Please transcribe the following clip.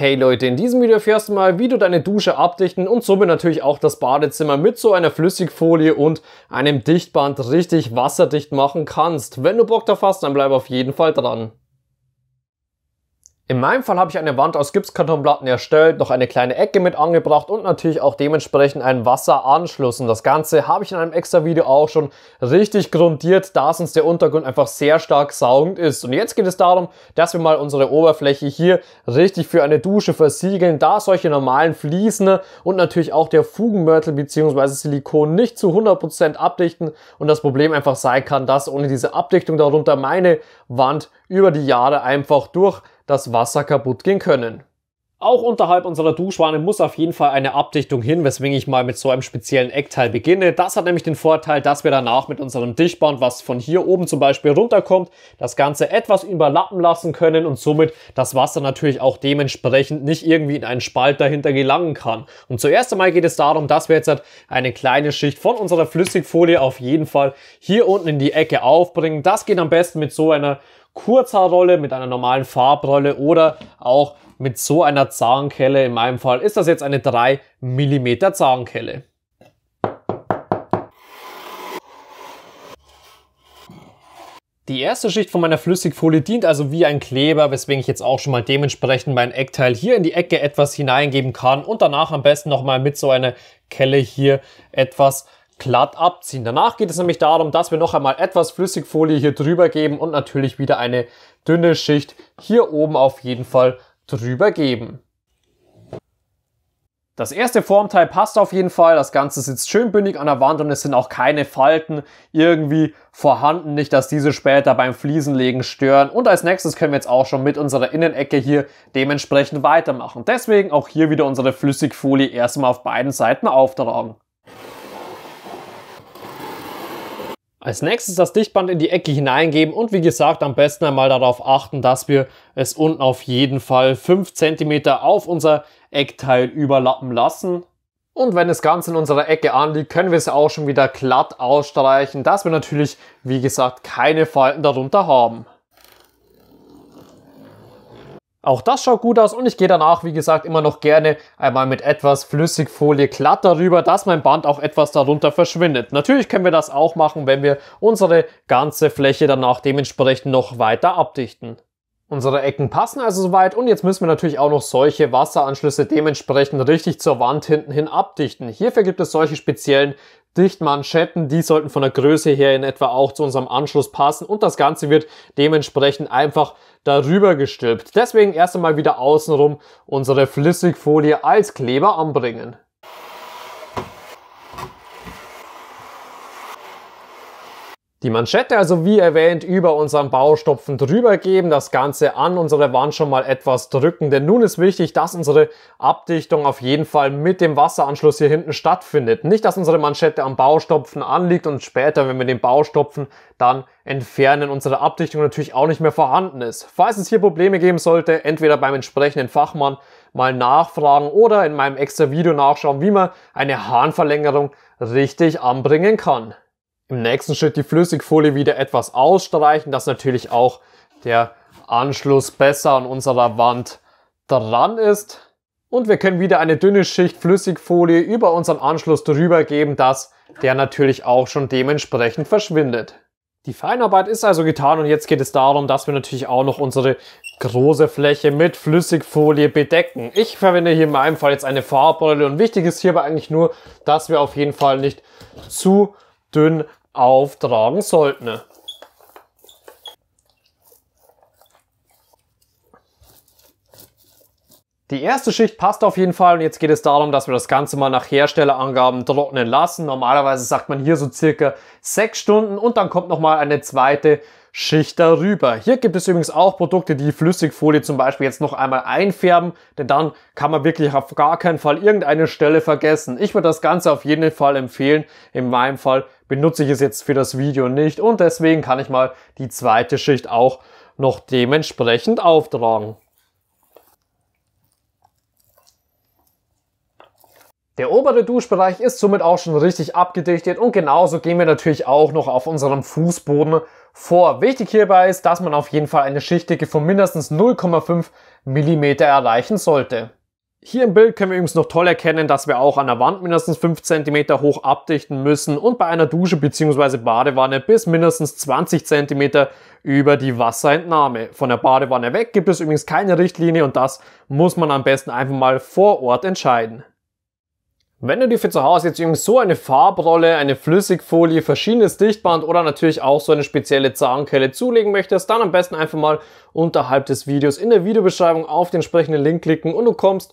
Hey Leute, in diesem Video erfährst du mal, wie du deine Dusche abdichten und somit natürlich auch das Badezimmer mit so einer Flüssigfolie und einem Dichtband richtig wasserdicht machen kannst. Wenn du Bock drauf hast, dann bleib auf jeden Fall dran. In meinem Fall habe ich eine Wand aus Gipskartonplatten erstellt, noch eine kleine Ecke mit angebracht und natürlich auch dementsprechend einen Wasseranschluss. Und das Ganze habe ich in einem extra Video auch schon richtig grundiert, da sonst der Untergrund einfach sehr stark saugend ist. Und jetzt geht es darum, dass wir mal unsere Oberfläche hier richtig für eine Dusche versiegeln, da solche normalen Fliesen und natürlich auch der Fugenmörtel bzw. Silikon nicht zu 100% abdichten und das Problem einfach sein kann, dass ohne diese Abdichtung darunter meine Wand über die Jahre einfach durch das Wasser kaputt gehen können. Auch unterhalb unserer Duschwanne muss auf jeden Fall eine Abdichtung hin, weswegen ich mal mit so einem speziellen Eckteil beginne. Das hat nämlich den Vorteil, dass wir danach mit unserem Dichtband, was von hier oben zum Beispiel runterkommt, das Ganze etwas überlappen lassen können und somit das Wasser natürlich auch dementsprechend nicht irgendwie in einen Spalt dahinter gelangen kann. Und zuerst einmal geht es darum, dass wir jetzt halt eine kleine Schicht von unserer Flüssigfolie auf jeden Fall hier unten in die Ecke aufbringen. Das geht am besten mit so einer Kurzhaarrolle, mit einer normalen Farbrolle oder auch mit so einer Zahnkelle. In meinem Fall ist das jetzt eine 3 mm Zahnkelle. Die erste Schicht von meiner Flüssigfolie dient also wie ein Kleber, weswegen ich jetzt auch schon mal dementsprechend mein Eckteil hier in die Ecke etwas hineingeben kann und danach am besten nochmal mit so einer Kelle hier etwas glatt abziehen. Danach geht es nämlich darum, dass wir noch einmal etwas Flüssigfolie hier drüber geben und natürlich wieder eine dünne Schicht hier oben auf jeden Fall drüber geben. Das erste Formteil passt auf jeden Fall, das Ganze sitzt schön bündig an der Wand und es sind auch keine Falten irgendwie vorhanden, nicht dass diese später beim Fliesenlegen stören. Und als nächstes können wir jetzt auch schon mit unserer Innenecke hier dementsprechend weitermachen. Deswegen auch hier wieder unsere Flüssigfolie erstmal auf beiden Seiten auftragen. Als nächstes das Dichtband in die Ecke hineingeben und wie gesagt am besten einmal darauf achten, dass wir es unten auf jeden Fall 5 cm auf unser Eckteil überlappen lassen. Und wenn es ganz in unserer Ecke anliegt, können wir es auch schon wieder glatt ausstreichen, dass wir natürlich, wie gesagt, keine Falten darunter haben. Auch das schaut gut aus und ich gehe danach, wie gesagt, immer noch gerne einmal mit etwas Flüssigfolie glatt darüber, dass mein Band auch etwas darunter verschwindet. Natürlich können wir das auch machen, wenn wir unsere ganze Fläche danach dementsprechend noch weiter abdichten. Unsere Ecken passen also soweit und jetzt müssen wir natürlich auch noch solche Wasseranschlüsse dementsprechend richtig zur Wand hinten hin abdichten. Hierfür gibt es solche speziellen Dichtmanschetten, die sollten von der Größe her in etwa auch zu unserem Anschluss passen und das Ganze wird dementsprechend einfach darüber gestülpt. Deswegen erst einmal wieder außenrum unsere Flüssigfolie als Kleber anbringen. Die Manschette also wie erwähnt über unseren Baustopfen drüber geben, das Ganze an unsere Wand schon mal etwas drücken, denn nun ist wichtig, dass unsere Abdichtung auf jeden Fall mit dem Wasseranschluss hier hinten stattfindet. Nicht, dass unsere Manschette am Baustopfen anliegt und später, wenn wir den Baustopfen dann entfernen, unsere Abdichtung natürlich auch nicht mehr vorhanden ist. Falls es hier Probleme geben sollte, entweder beim entsprechenden Fachmann mal nachfragen oder in meinem extra Video nachschauen, wie man eine Harnverlängerung richtig anbringen kann. Im nächsten Schritt die Flüssigfolie wieder etwas ausstreichen, dass natürlich auch der Anschluss besser an unserer Wand dran ist. Und wir können wieder eine dünne Schicht Flüssigfolie über unseren Anschluss drüber geben, dass der natürlich auch schon dementsprechend verschwindet. Die Feinarbeit ist also getan und jetzt geht es darum, dass wir natürlich auch noch unsere große Fläche mit Flüssigfolie bedecken. Ich verwende hier in meinem Fall jetzt eine Farbrolle und wichtig ist hierbei eigentlich nur, dass wir auf jeden Fall nicht zu dünn auftragen sollten. Die erste Schicht passt auf jeden Fall und jetzt geht es darum, dass wir das Ganze mal nach Herstellerangaben trocknen lassen. Normalerweise sagt man hier so circa sechs Stunden und dann kommt nochmal eine zweite Schicht darüber. Hier gibt es übrigens auch Produkte, die Flüssigfolie zum Beispiel jetzt noch einmal einfärben, denn dann kann man wirklich auf gar keinen Fall irgendeine Stelle vergessen. Ich würde das Ganze auf jeden Fall empfehlen, in meinem Fall benutze ich es jetzt für das Video nicht und deswegen kann ich mal die zweite Schicht auch noch dementsprechend auftragen. Der obere Duschbereich ist somit auch schon richtig abgedichtet und genauso gehen wir natürlich auch noch auf unserem Fußboden vor. Wichtig hierbei ist, dass man auf jeden Fall eine Schichtdicke von mindestens 0,5 mm erreichen sollte. Hier im Bild können wir übrigens noch toll erkennen, dass wir auch an der Wand mindestens 5 cm hoch abdichten müssen und bei einer Dusche bzw. Badewanne bis mindestens 20 cm über die Wasserentnahme. Von der Badewanne weg gibt es übrigens keine Richtlinie und das muss man am besten einfach mal vor Ort entscheiden. Wenn du dir für zu Hause jetzt übrigens so eine Farbrolle, eine Flüssigfolie, verschiedenes Dichtband oder natürlich auch so eine spezielle Zahnkelle zulegen möchtest, dann am besten einfach mal unterhalb des Videos in der Videobeschreibung auf den entsprechenden Link klicken und du kommst